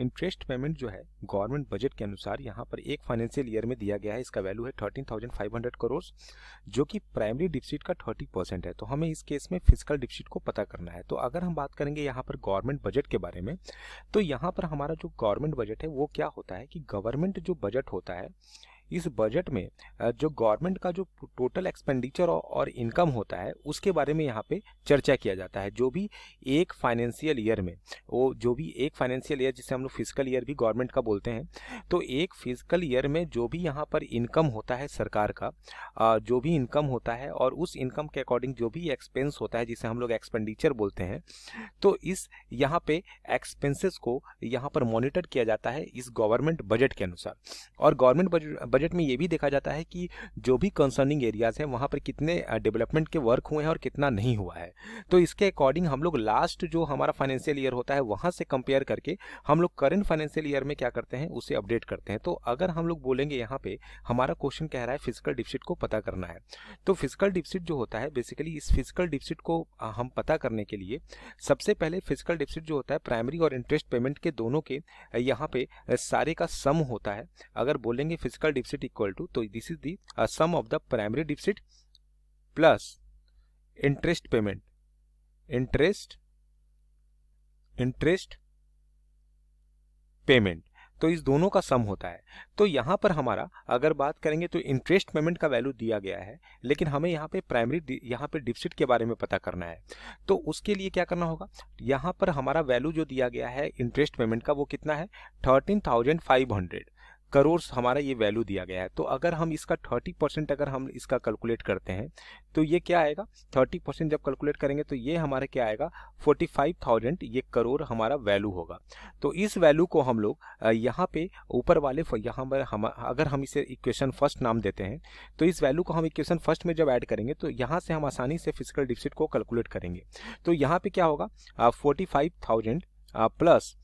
interest payment जो है government budget के अनुसार यहाँ पर एक फाइनेंशियल ईयर में दिया गया है इसका वैल्यू है thirteen thousand five hundred crore जो कि प्राइमरी डिफिसिट का थर्टी परसेंट है तो हमें इस केस में फिजिकल डिफिसिट को पता करना है तो अगर हम बात करेंगे यहाँ पर गवर्नमेंट बजट के बारे में तो यहाँ पर हमारा जो गवर्नमेंट बजट है वो क्या होता है कि गवर्नमेंट जो बजट होता है इस बजट में जो गवर्नमेंट का जो टोटल एक्सपेंडिचर और इनकम होता है उसके बारे में यहाँ पे चर्चा किया जाता है जो भी एक फाइनेंशियल ईयर में वो जो भी एक फाइनेंशियल ईयर जिसे हम लोग फिजिकल ईयर भी गवर्नमेंट का बोलते हैं तो एक फिजिकल ईयर में जो भी यहाँ पर इनकम होता है सरकार का जो भी इनकम होता है और उस इनकम के अकॉर्डिंग जो भी एक्सपेंस होता है जिसे हम लोग एक्सपेंडिचर बोलते हैं तो इस यहाँ पे एक्सपेंसेस को यहाँ पर मॉनिटर किया जाता है इस गवर्नमेंट बजट के अनुसार और गवर्नमेंट बजट बजट में ये भी देखा जाता है कि जो भी कंसर्निंग एरियाज़ हैं वहाँ पर कितने डेवलपमेंट के वर्क हुए हैं और कितना नहीं हुआ है तो इसके अकॉर्डिंग हम लोग लास्ट जो हमारा फाइनेंशियल ईयर होता है वहाँ से कंपेयर करके हम लोग करंट फाइनेंशियल ईयर में क्या करते हैं उसे अपडेट करते हैं तो अगर हम लोग बोलेंगे यहाँ पर हमारा क्वेश्चन कह रहा है फिजिकल डिफिसिट को पता करना है तो फिजिकल डिफिसिट जो होता है बेसिकली इस फिजिकल डिफिसिट को हम पता करने के लिए सबसे पहले फिजिकल डिफिसिट जो होता है प्राइमरी और इंटरेस्ट पेमेंट के दोनों के यहाँ पे सारे का सम होता है अगर बोलेंगे physical deficit equal to so तो this is the uh, sum of the primary deficit plus interest payment interest interest payment तो इस दोनों का सम होता है तो यहाँ पर हमारा अगर बात करेंगे तो इंटरेस्ट पेमेंट का वैल्यू दिया गया है लेकिन हमें यहाँ पे प्राइमरी यहाँ पे डिपसिट के बारे में पता करना है तो उसके लिए क्या करना होगा यहाँ पर हमारा वैल्यू जो दिया गया है इंटरेस्ट पेमेंट का वो कितना है thirteen thousand five hundred crore हमारा ये वैल्यू दिया गया है तो अगर हम इसका थर्टी परसेंट अगर हम इसका कैलकुलेट करते हैं तो ये क्या आएगा थर्टी परसेंट जब कैलकुलेट करेंगे तो ये हमारा क्या आएगा फोर्टी फाइव थाउजेंड ये करोड़ हमारा वैल्यू होगा तो इस वैल्यू को हम लोग यहाँ पे ऊपर वाले यहाँ पर हम अगर हम इसे इक्वेशन फर्स्ट नाम देते हैं तो इस वैल्यू को हम इक्वेशन फर्स्ट में जब ऐड करेंगे तो यहाँ से हम आसानी से फिजिकल डिफिसिट को कैलकुलेट करेंगे तो यहाँ पे क्या होगा forty five thousand plus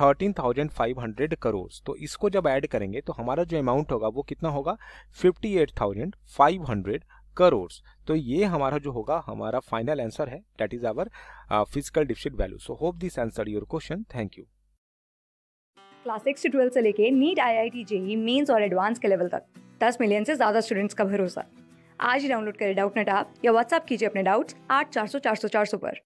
thirteen thousand five hundred crore तो इसको जब ऐड करेंगे तो हमारा जो अमाउंट होगा वो कितना होगा fifty eight thousand five hundred crore तो ये हमारा जो होगा हमारा फाइनल आंसर है that is our physical deficit value so hope this answer your question thank you class six से ट्वेल्थ से लेके NEET I I T JEE mains और एडवांस के लेवल तक दस मिलियन से ज़्यादा स्टूडेंट्स का भरोसा आज ही डाउनलोड करें डाउट नेट आप या व्हाट्सअप कीजिए अपने डाउट्स आठ चार सौ चार सौ चार सौ पर